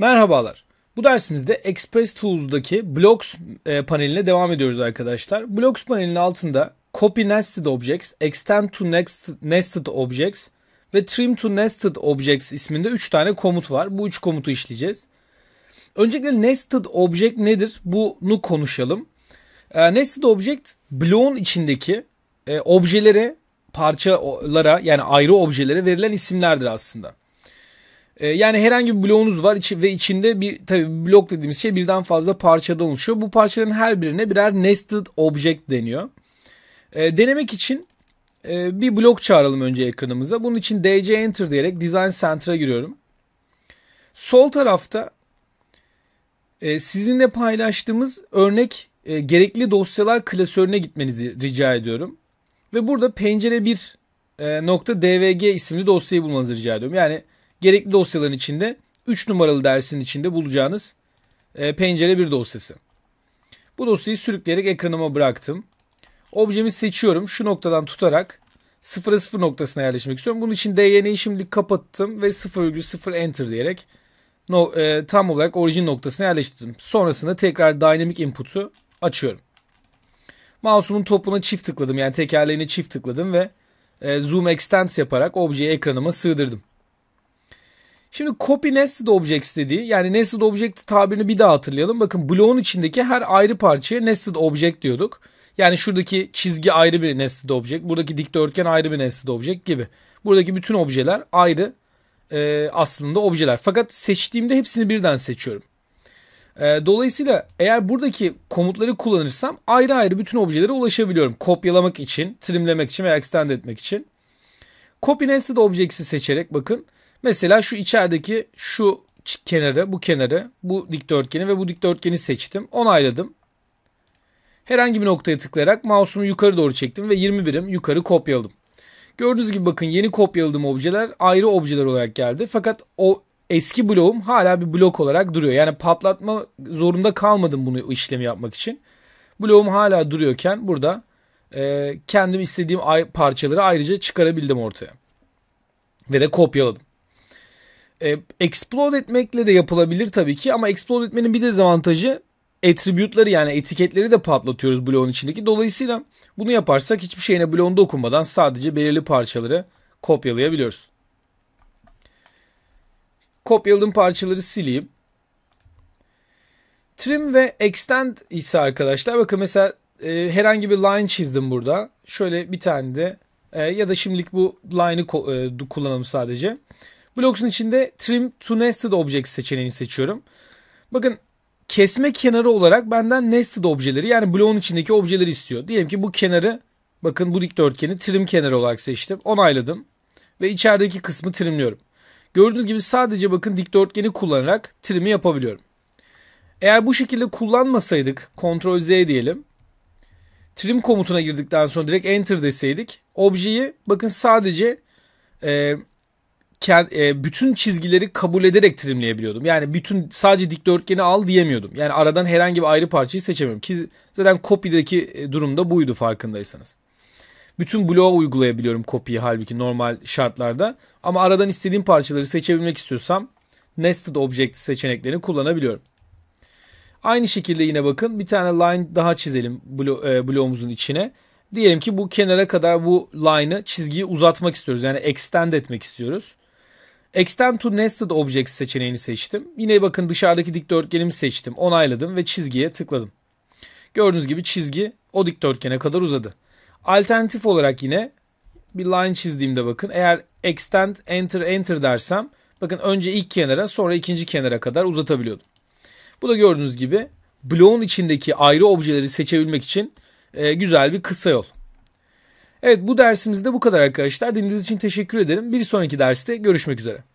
Merhabalar. Bu dersimizde Express Tools'daki Blocks e, paneline devam ediyoruz arkadaşlar. Blocks panelinin altında Copy Nested Objects, Extend to Next, Nested Objects ve Trim to Nested Objects isminde 3 tane komut var. Bu 3 komutu işleyeceğiz. Öncelikle Nested Object nedir? Bunu konuşalım. E, Nested Object bloğun içindeki e, objelere, parçalara yani ayrı objelere verilen isimlerdir aslında. Ee, yani herhangi bir bloğunuz var ve içinde bir tabii blok dediğimiz şey birden fazla parçadan oluşuyor. Bu parçaların her birine birer nested object deniyor. Ee, denemek için e, bir blok çağıralım önce ekranımıza. Bunun için DC Enter diyerek Design Center'a giriyorum. Sol tarafta e, sizinle paylaştığımız örnek e, gerekli dosyalar klasörüne gitmenizi rica ediyorum. Ve burada pencere 1.dvg isimli dosyayı bulmanızı rica ediyorum. Yani gerekli dosyaların içinde 3 numaralı dersin içinde bulacağınız e, pencere 1 dosyası. Bu dosyayı sürükleyerek ekranıma bıraktım. Objemi seçiyorum. Şu noktadan tutarak 0'a 0 noktasına yerleşmek istiyorum. Bunun için DYN'yi şimdi kapattım ve 0,0 enter diyerek no, e, tam olarak orijin noktasına yerleştirdim. Sonrasında tekrar dynamic input'u açıyorum. Mouse'umun topuna çift tıkladım yani tekerleğine çift tıkladım ve e, zoom extends yaparak objeyi ekranıma sığdırdım. Şimdi copy nested Object dediği yani nested object tabirini bir daha hatırlayalım. Bakın bloğun içindeki her ayrı parçaya nested object diyorduk. Yani şuradaki çizgi ayrı bir nested object. Buradaki dikdörtgen ayrı bir nested object gibi. Buradaki bütün objeler ayrı e, aslında objeler. Fakat seçtiğimde hepsini birden seçiyorum. E, dolayısıyla eğer buradaki komutları kullanırsam ayrı ayrı bütün objelere ulaşabiliyorum. Kopyalamak için, trimlemek için veya extend etmek için. Copy nested objects'i seçerek bakın Mesela şu içerideki şu kenarı, bu kenarı, bu dikdörtgeni ve bu dikdörtgeni seçtim. Onayladım. Herhangi bir noktaya tıklayarak mouse'umu yukarı doğru çektim ve 20 birim yukarı kopyaladım. Gördüğünüz gibi bakın yeni kopyaladığım objeler ayrı objeler olarak geldi. Fakat o eski bloğum hala bir blok olarak duruyor. Yani patlatma zorunda kalmadım bunu işlemi yapmak için. Bloğum hala duruyorken burada e, kendim istediğim parçaları ayrıca çıkarabildim ortaya. Ve de kopyaladım. E, explode etmekle de yapılabilir tabii ki ama explode etmenin bir dezavantajı attribute'ları yani etiketleri de patlatıyoruz bloğun içindeki. Dolayısıyla bunu yaparsak hiçbir şeyine bloğun dokunmadan sadece belirli parçaları kopyalayabiliyoruz. Kopyaladığım parçaları sileyim. Trim ve extend ise arkadaşlar bakın mesela e, herhangi bir line çizdim burada. Şöyle bir tane de e, ya da şimdilik bu line'ı e, kullanalım sadece. Blocks'un içinde Trim to Nested Objects seçeneğini seçiyorum. Bakın kesme kenarı olarak benden nested objeleri yani bloğun içindeki objeleri istiyor. Diyelim ki bu kenarı bakın bu dikdörtgeni trim kenarı olarak seçtim. Onayladım ve içerideki kısmı trimliyorum. Gördüğünüz gibi sadece bakın dikdörtgeni kullanarak trimi yapabiliyorum. Eğer bu şekilde kullanmasaydık Ctrl Z diyelim. Trim komutuna girdikten sonra direkt Enter deseydik objeyi bakın sadece e, e, bütün çizgileri kabul ederek trimleyebiliyordum. Yani bütün sadece dikdörtgeni al diyemiyordum. Yani aradan herhangi bir ayrı parçayı seçemiyorum. Ki zaten copy'deki e, durumda buydu farkındaysanız. Bütün bloğa uygulayabiliyorum copy'yi halbuki normal şartlarda. Ama aradan istediğim parçaları seçebilmek istiyorsam nested object seçeneklerini kullanabiliyorum. Aynı şekilde yine bakın bir tane line daha çizelim blo e, bloğumuzun içine. Diyelim ki bu kenara kadar bu line'ı çizgiyi uzatmak istiyoruz. Yani extend etmek istiyoruz. Extend to Nested Objects seçeneğini seçtim. Yine bakın dışarıdaki dikdörtgenimi seçtim. Onayladım ve çizgiye tıkladım. Gördüğünüz gibi çizgi o dikdörtgene kadar uzadı. Alternatif olarak yine bir line çizdiğimde bakın eğer extend enter enter dersem bakın önce ilk kenara sonra ikinci kenara kadar uzatabiliyordum. Bu da gördüğünüz gibi bloğun içindeki ayrı objeleri seçebilmek için e, güzel bir kısa yol. Evet bu dersimizde bu kadar arkadaşlar. Dinlediğiniz için teşekkür ederim. Bir sonraki derste görüşmek üzere.